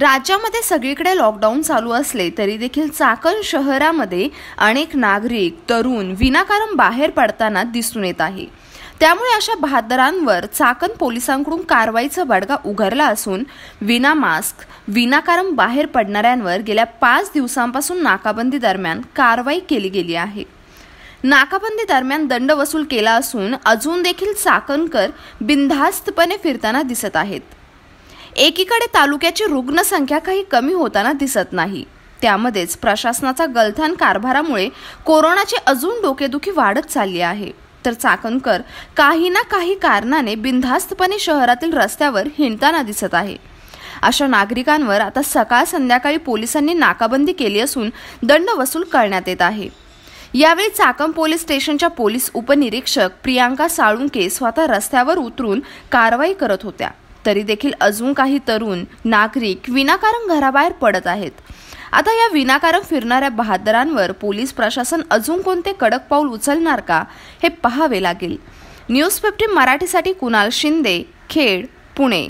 राज्यामध्ये सगळीकडे लॉकडाऊन चालू असले तरी देखील चाकण शहरामध्ये अनेक नागरिक तरुण विनाकारण बाहेर पडताना दिसून येत आहे त्यामुळे अशा बहादरांवर चाकण पोलिसांकडून कारवाईचा बडगा उघडला असून विना मास्क विनाकारण बाहेर पडणाऱ्यांवर गेल्या पाच दिवसांपासून नाकाबंदी दरम्यान कारवाई केली गेली आहे नाकाबंदी दरम्यान दंड वसूल केला असून अजून देखील चाकणकर बिनधास्तपणे फिरताना दिसत आहेत एकीकडे तालुक्याची रुग्णसंख्या काही कमी होताना दिसत नाही त्यामध्येच प्रशासनाचा गलथान कारभारामुळे कोरोनाची अजून डोकेदुखी वाढत चालली आहे तर चाकणकर काही ना काही कारणाने बिनधास्तपणे शहरातील रस्त्यावर हिंडताना दिसत आहे अशा नागरिकांवर आता सकाळ संध्याकाळी पोलिसांनी नाकाबंदी केली असून दंड वसूल करण्यात येत आहे यावेळी चाकण पोलीस स्टेशनच्या पोलीस उपनिरीक्षक प्रियांका साळुंके स्वतः रस्त्यावर उतरून कारवाई करत होत्या तरी देखील अजून काही तरुण नागरिक विनाकारण घराबाहेर पडत आहेत आता या विनाकारण फिरणाऱ्या बहादरांवर पोलीस प्रशासन अजून कोणते कडक पाऊल उचलणार का हे पहावे लागेल न्यूज फिफ्टीन मराठीसाठी कुणाल शिंदे खेड पुणे